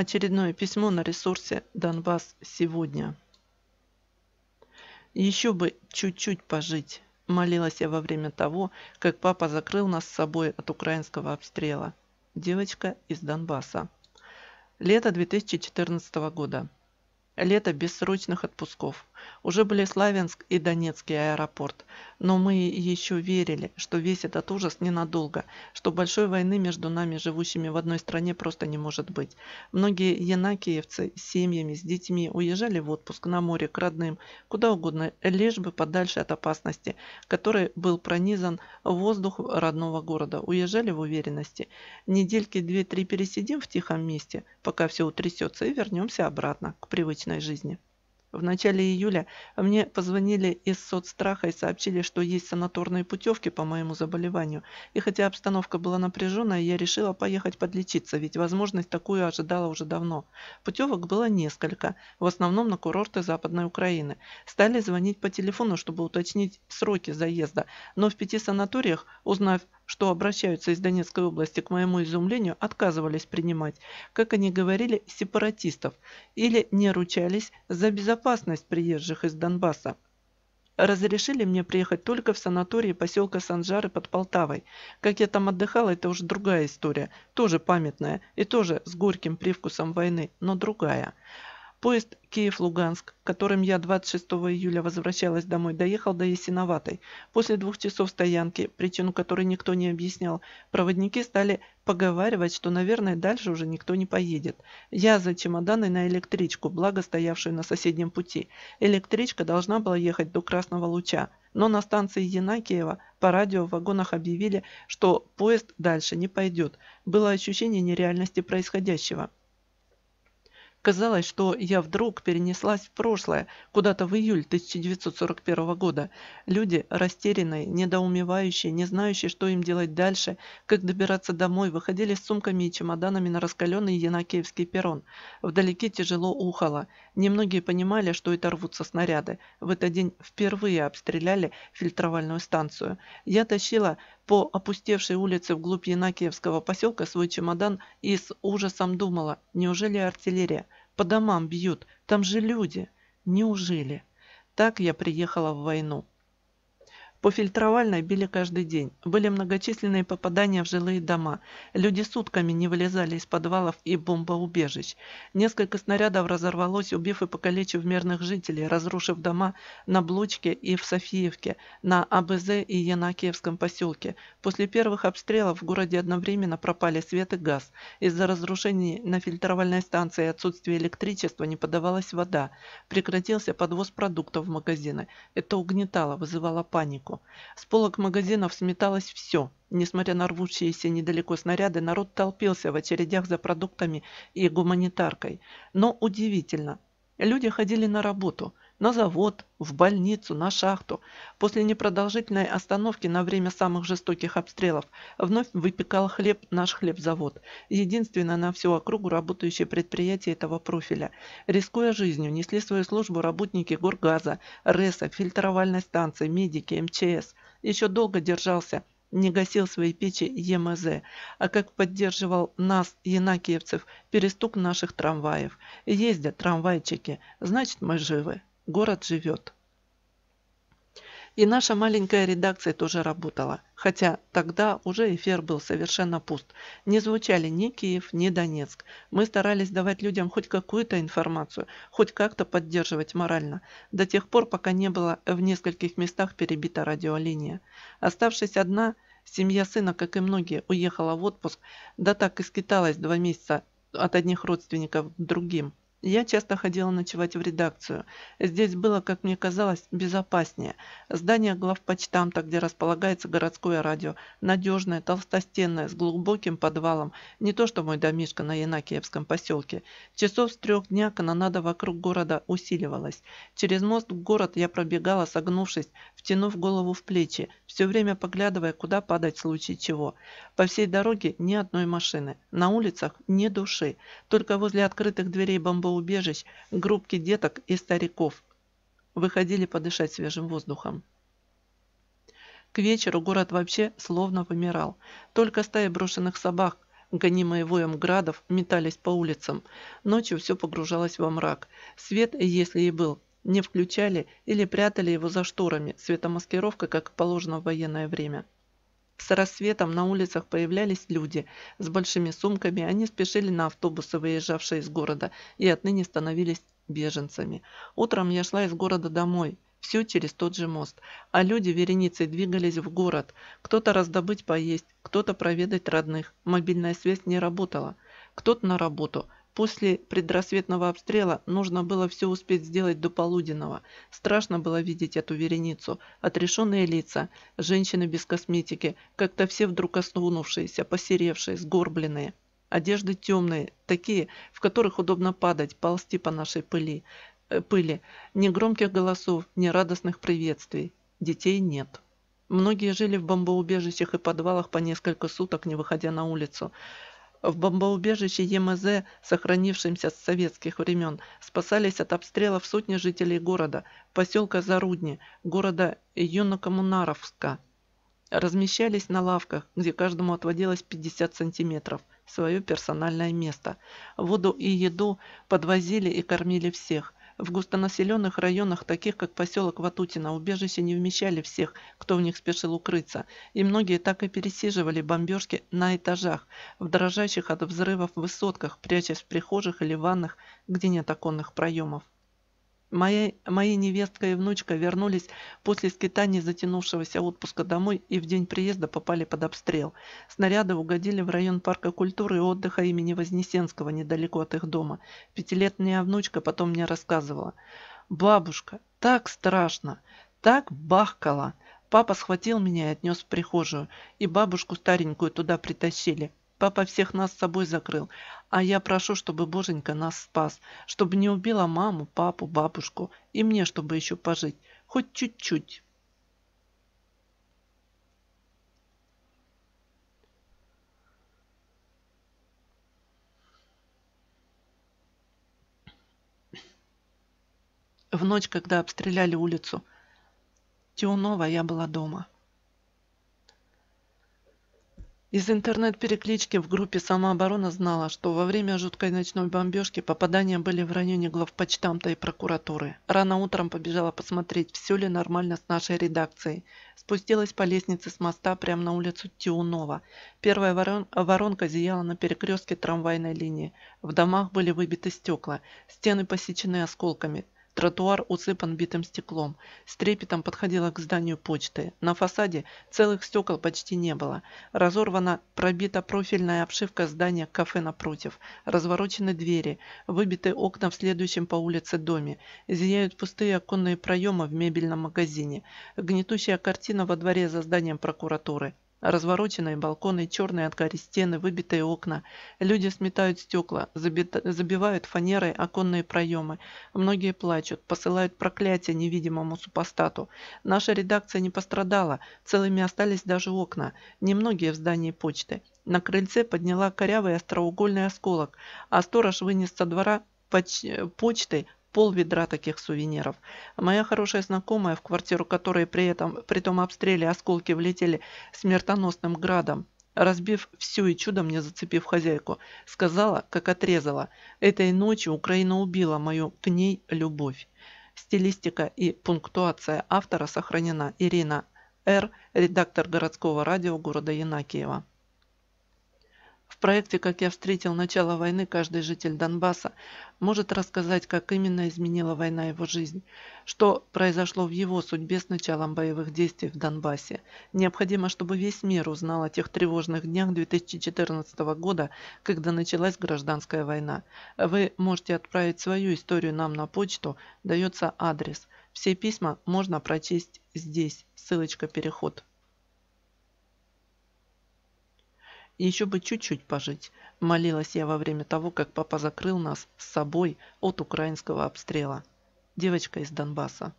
Очередное письмо на ресурсе «Донбасс сегодня». «Еще бы чуть-чуть пожить», – молилась я во время того, как папа закрыл нас с собой от украинского обстрела. Девочка из Донбасса. Лето 2014 года. Лето без отпусков. Уже были Славянск и Донецкий аэропорт. Но мы еще верили, что весь этот ужас ненадолго, что большой войны между нами, живущими в одной стране, просто не может быть. Многие янакиевцы с семьями, с детьми уезжали в отпуск, на море, к родным, куда угодно, лишь бы подальше от опасности, которой был пронизан воздух родного города. Уезжали в уверенности. Недельки две-три пересидим в тихом месте, пока все утрясется, и вернемся обратно к привычной жизни. В начале июля мне позвонили из соцстраха и сообщили, что есть санаторные путевки по моему заболеванию. И хотя обстановка была напряженная, я решила поехать подлечиться, ведь возможность такую ожидала уже давно. Путевок было несколько, в основном на курорты Западной Украины. Стали звонить по телефону, чтобы уточнить сроки заезда, но в пяти санаториях, узнав что обращаются из Донецкой области, к моему изумлению, отказывались принимать, как они говорили, сепаратистов, или не ручались за безопасность приезжих из Донбасса. Разрешили мне приехать только в санатории поселка Санжары под Полтавой. Как я там отдыхала, это уже другая история, тоже памятная и тоже с горьким привкусом войны, но другая. Поезд Киев-Луганск, которым я 26 июля возвращалась домой, доехал до Ясиноватой. После двух часов стоянки, причину которой никто не объяснял, проводники стали поговаривать, что, наверное, дальше уже никто не поедет. Я за чемоданы на электричку, благо стоявшую на соседнем пути. Электричка должна была ехать до Красного Луча. Но на станции Янакиева по радио в вагонах объявили, что поезд дальше не пойдет. Было ощущение нереальности происходящего. Казалось, что я вдруг перенеслась в прошлое, куда-то в июль 1941 года. Люди, растерянные, недоумевающие, не знающие, что им делать дальше, как добираться домой, выходили с сумками и чемоданами на раскаленный Янакиевский перрон. Вдалеке тяжело ухало. Немногие понимали, что это рвутся снаряды. В этот день впервые обстреляли фильтровальную станцию. Я тащила по опустевшей улице вглубь Янакиевского поселка свой чемодан и с ужасом думала, неужели артиллерия? По домам бьют, там же люди. Неужели? Так я приехала в войну. По фильтровальной били каждый день. Были многочисленные попадания в жилые дома. Люди сутками не вылезали из подвалов и бомбоубежищ. Несколько снарядов разорвалось, убив и покалечив мирных жителей, разрушив дома на Блучке и в Софиевке, на АБЗ и Янакиевском поселке. После первых обстрелов в городе одновременно пропали свет и газ. Из-за разрушений на фильтровальной станции и отсутствия электричества не подавалась вода. Прекратился подвоз продуктов в магазины. Это угнетало, вызывало панику лавку. С полок магазинов сметалось все. Несмотря на рвущиеся недалеко снаряды, народ толпился в очередях за продуктами и гуманитаркой. Но удивительно. Люди ходили на работу, на завод, в больницу, на шахту. После непродолжительной остановки на время самых жестоких обстрелов вновь выпекал хлеб наш хлебзавод, единственное на всю округу работающее предприятие этого профиля. Рискуя жизнью, несли свою службу работники горгаза, РЭСа, фильтровальной станции, медики, МЧС. Еще долго держался не гасил свои печи ЕМЗ, а как поддерживал нас, янакиевцев перестук наших трамваев. Ездят трамвайчики, значит мы живы. Город живет. И наша маленькая редакция тоже работала, хотя тогда уже эфир был совершенно пуст. Не звучали ни Киев, ни Донецк. Мы старались давать людям хоть какую-то информацию, хоть как-то поддерживать морально, до тех пор, пока не было в нескольких местах перебита радиолиния. Оставшись одна, семья сына, как и многие, уехала в отпуск, да так и скиталась два месяца от одних родственников к другим. Я часто ходила ночевать в редакцию. Здесь было, как мне казалось, безопаснее. Здание главпочтамта, где располагается городское радио, надежное, толстостенное, с глубоким подвалом, не то что мой домишко на Янакиевском поселке. Часов с трех дня канонада вокруг города усиливалась. Через мост в город я пробегала, согнувшись, втянув голову в плечи, все время поглядывая, куда падать в случае чего. По всей дороге ни одной машины, на улицах ни души, только возле открытых дверей бомбов Убежищ, группки деток и стариков. Выходили подышать свежим воздухом. К вечеру город вообще словно вымирал. Только стаи брошенных собак, гонимые воем градов, метались по улицам. Ночью все погружалось во мрак. Свет, если и был, не включали или прятали его за шторами, светомаскировка, как положено в военное время. С рассветом на улицах появлялись люди. С большими сумками они спешили на автобусы, выезжавшие из города, и отныне становились беженцами. Утром я шла из города домой. Все через тот же мост. А люди вереницей двигались в город. Кто-то раздобыть поесть, кто-то проведать родных. Мобильная связь не работала. Кто-то на работу – После предрассветного обстрела нужно было все успеть сделать до полуденного. Страшно было видеть эту вереницу, отрешенные лица, женщины без косметики, как-то все вдруг осунувшиеся, посеревшие, сгорбленные. Одежды темные, такие, в которых удобно падать, ползти по нашей пыли. Э, пыли. Ни громких голосов, ни радостных приветствий. Детей нет. Многие жили в бомбоубежищах и подвалах по несколько суток, не выходя на улицу. В бомбоубежище ЕМЗ, сохранившемся с советских времен, спасались от обстрелов сотни жителей города, поселка Зарудни, города Юнокоммунаровска. Размещались на лавках, где каждому отводилось 50 сантиметров, свое персональное место. Воду и еду подвозили и кормили всех. В густонаселенных районах, таких как поселок Ватутина, убежища не вмещали всех, кто в них спешил укрыться, и многие так и пересиживали бомбежки на этажах, в дрожащих от взрывов высотках, прячась в прихожих или ваннах, где нет оконных проемов. Моя, моя невестка и внучка вернулись после скитания затянувшегося отпуска домой и в день приезда попали под обстрел. Снаряды угодили в район парка культуры и отдыха имени Вознесенского недалеко от их дома. Пятилетняя внучка потом мне рассказывала. «Бабушка, так страшно! Так бахкало!» Папа схватил меня и отнес в прихожую, и бабушку старенькую туда притащили. Папа всех нас с собой закрыл. А я прошу, чтобы Боженька нас спас, чтобы не убила маму, папу, бабушку и мне, чтобы еще пожить. Хоть чуть-чуть. В ночь, когда обстреляли улицу Тиунова, я была дома. Из интернет-переклички в группе самооборона знала, что во время жуткой ночной бомбежки попадания были в районе главпочтамта и прокуратуры. Рано утром побежала посмотреть, все ли нормально с нашей редакцией. Спустилась по лестнице с моста прямо на улицу Тиунова. Первая ворон воронка зияла на перекрестке трамвайной линии. В домах были выбиты стекла, стены посечены осколками – Тротуар усыпан битым стеклом. С трепетом подходила к зданию почты. На фасаде целых стекол почти не было. Разорвана, пробита профильная обшивка здания кафе напротив. Разворочены двери. Выбиты окна в следующем по улице доме. Зияют пустые оконные проемы в мебельном магазине. Гнетущая картина во дворе за зданием прокуратуры. Развороченные балконы, черные от гори стены, выбитые окна. Люди сметают стекла, забивают фанерой оконные проемы. Многие плачут, посылают проклятие невидимому супостату. Наша редакция не пострадала, целыми остались даже окна. Немногие в здании почты. На крыльце подняла корявый остроугольный осколок, а сторож вынес со двора поч почты пол ведра таких сувениров. Моя хорошая знакомая, в квартиру которой при этом при том обстреле осколки влетели смертоносным градом, разбив все и чудом не зацепив хозяйку, сказала, как отрезала, «Этой ночью Украина убила мою к ней любовь». Стилистика и пунктуация автора сохранена. Ирина Р., редактор городского радио города Янакиева. В проекте «Как я встретил начало войны» каждый житель Донбасса может рассказать, как именно изменила война его жизнь, что произошло в его судьбе с началом боевых действий в Донбассе. Необходимо, чтобы весь мир узнал о тех тревожных днях 2014 года, когда началась гражданская война. Вы можете отправить свою историю нам на почту, дается адрес. Все письма можно прочесть здесь, ссылочка «Переход». еще бы чуть-чуть пожить, молилась я во время того, как папа закрыл нас с собой от украинского обстрела. Девочка из Донбасса.